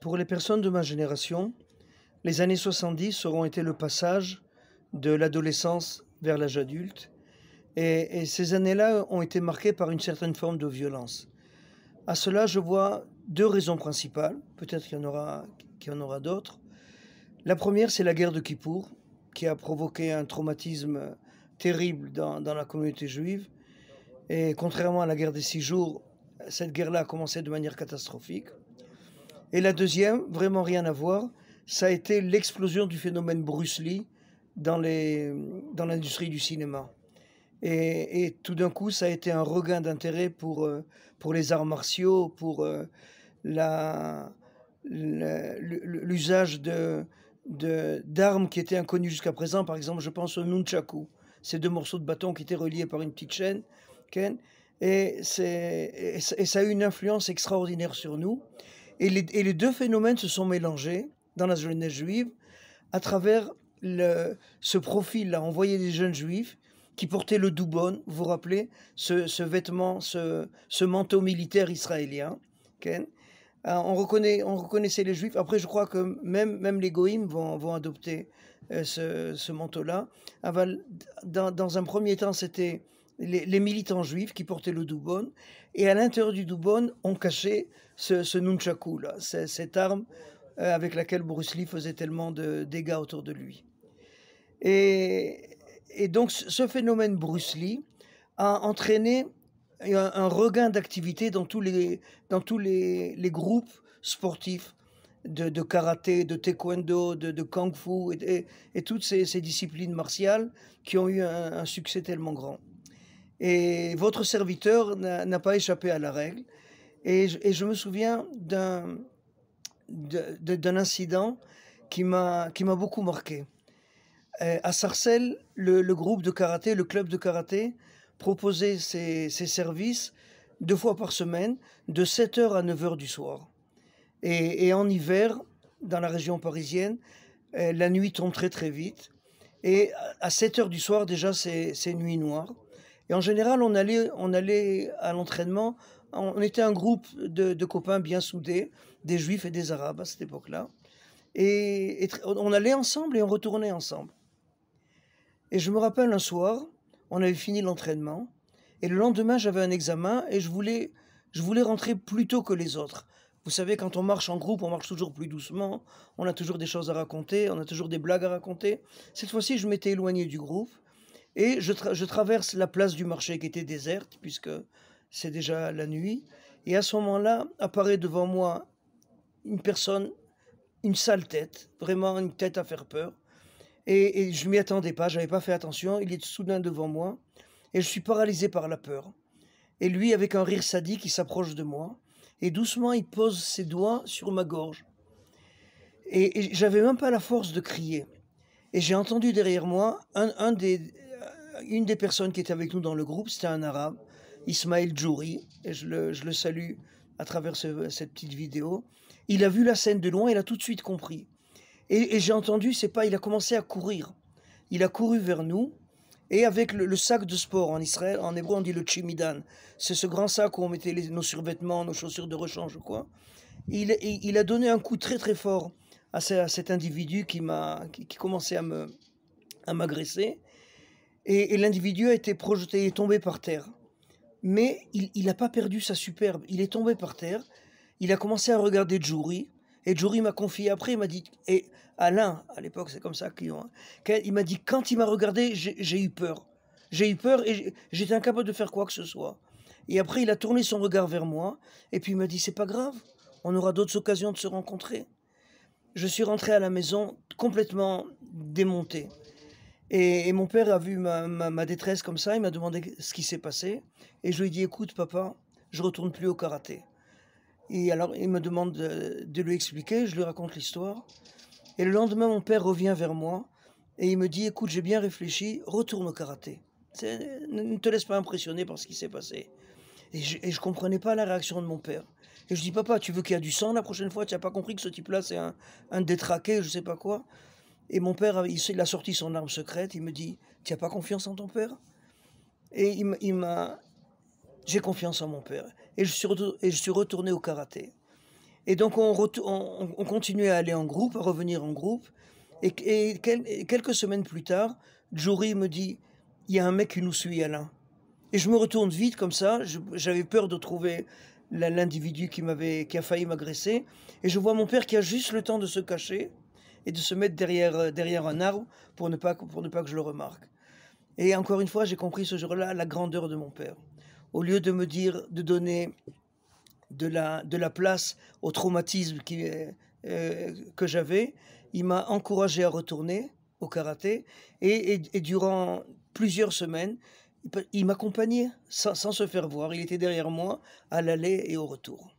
Pour les personnes de ma génération, les années 70 auront été le passage de l'adolescence vers l'âge adulte. Et, ces années-là ont été marquées par une certaine forme de violence. À cela, je vois deux raisons principales. Peut-être qu'il y en aura, y en aura d'autres. La première, c'est la guerre de Kippour, qui a provoqué un traumatisme terrible dans la communauté juive. Et contrairement à la guerre des six jours, cette guerre-là a commencé de manière catastrophique. Et la deuxième, vraiment rien à voir, ça a été l'explosion du phénomène Bruce Lee dans l'industrie dans du cinéma. Et, et tout d'un coup, ça a été un regain d'intérêt pour, euh, pour les arts martiaux, pour euh, la, l'usage de, d'armes qui étaient inconnues jusqu'à présent. Par exemple, je pense au nunchaku, ces deux morceaux de bâton qui étaient reliés par une petite chaîne. Ken, et, c'est et ça a eu une influence extraordinaire sur nous. Et les, deux phénomènes se sont mélangés dans la jeunesse juive à travers le, ce profil-là. On voyait des jeunes juifs qui portaient le doubon, vous vous rappelez, ce, vêtement, ce, ce, manteau militaire israélien. Euh, on, reconnaît, on reconnaissait les juifs. Après, je crois que même, même les goïms vont, adopter euh, ce, manteau-là. dans, un premier temps, c'était les, militants juifs qui portaient le Doubon. Et à l'intérieur du Doubon, ont caché ce, nunchaku, là, cette arme euh, avec laquelle Bruce Lee faisait tellement de dégâts autour de lui. Et, donc, ce phénomène Bruce Lee a entraîné un, regain d'activité dans tous les, dans tous les, groupes sportifs de, karaté, de taekwondo, de, de kung fu et, toutes ces, disciplines martiales qui ont eu un succès tellement grand. Et votre serviteur n'a pas échappé à la règle. Et je, me souviens d'un incident qui m'a beaucoup marqué. Euh, à Sarcelles, le, groupe de karaté, le club de karaté, proposait ses, services deux fois par semaine, de 7h à 9h du soir. Et, en hiver, dans la région parisienne, euh, la nuit tombe très très vite. Et à 7h du soir, déjà, c'est nuit noire. Et en général, on allait, on allait à l'entraînement. On était un groupe de, copains bien soudés, des juifs et des arabes à cette époque-là. Et, on allait ensemble et on retournait ensemble. Et je me rappelle un soir, on avait fini l'entraînement. Et le lendemain, j'avais un examen et je voulais, je voulais rentrer plus tôt que les autres. Vous savez, quand on marche en groupe, on marche toujours plus doucement, on a toujours des choses à raconter, on a toujours des blagues à raconter. Cette fois-ci, je m'étais éloigné du groupe et je, je, traverse la place du marché qui était déserte, puisque c'est déjà la nuit. Et à ce moment-là, apparaît devant moi une personne, une sale tête, vraiment une tête à faire peur. Et, je ne m'y attendais pas, je n'avais pas fait attention. Il est soudain devant moi et je suis paralysé par la peur. Et lui, avec un rire sadique, il s'approche de moi et doucement, il pose ses doigts sur ma gorge. Et, et j'avais même pas la force de crier. Et j'ai entendu derrière moi un des, une des personnes qui était avec nous dans le groupe, c'était un arabe, Ismaël Djouri, et je le, salue à travers cette petite vidéo. Il a vu la scène de loin, il a tout de suite compris. Et, j'ai entendu, c'est pas, il a commencé à courir. Il a couru vers nous, et avec le, sac de sport en Israël, en hébreu on dit le chimidan, c'est ce grand sac où on mettait nos survêtements, nos chaussures de rechange quoi. Il, a donné un coup très très fort à, cet individu qui m'a qui, commençait à me à m'agresser et, l'individu a été projeté, et tombé par terre. Mais il n'a pas perdu sa superbe. Il est tombé par terre. Il a commencé à regarder Djouri. Et Djouri m'a confié après, il m'a dit, et Alain, à l'époque c'est comme ça hein, qu'il il m'a dit, quand il m'a regardé, j'ai eu peur. J'ai eu peur et j'étais incapable de faire quoi que ce soit. Et après, il a tourné son regard vers moi, et puis il m'a dit, c'est pas grave, on aura d'autres occasions de se rencontrer. Je suis rentré à la maison complètement démonté. Et, mon père a vu ma, détresse comme ça, il m'a demandé ce qui s'est passé. Et je lui ai dit, écoute papa, je retourne plus au karaté. Et alors il me demande de, lui expliquer, je lui raconte l'histoire. Et le lendemain, mon père revient vers moi et il me dit, écoute, j'ai bien réfléchi, retourne au karaté. Ne te laisse pas impressionner par ce qui s'est passé. Et je, ne comprenais pas la réaction de mon père. Et je dis, papa, tu veux qu'il y a du sang la prochaine fois Tu n'as pas compris que ce type-là, c'est un, détraqué, je sais pas quoi et mon père, il, a sorti son arme secrète, il me dit, tu n'as pas confiance en ton père Et il, m'a... J'ai confiance en mon père. Et je, suis et retourné au karaté. Et donc on, continuait à aller en groupe, à revenir en groupe. Et, quelques semaines plus tard, Jory me dit, il y a un mec qui nous suit, Alain. Et je me retourne vite comme ça, j'avais peur de trouver l'individu qui, qui a failli m'agresser. Et je vois mon père qui a juste le temps de se cacher et de se mettre derrière, euh, derrière un arbre pour ne, pas, pour ne pas que je le remarque. Et encore une fois, j'ai compris ce jour-là la grandeur de mon père. Au lieu de me dire, de donner de la, de la place au traumatisme qui, euh, que j'avais, il m'a encouragé à retourner au karaté et, durant plusieurs semaines, il m'accompagnait sans, sans se faire voir. Il était derrière moi à l'aller et au retour.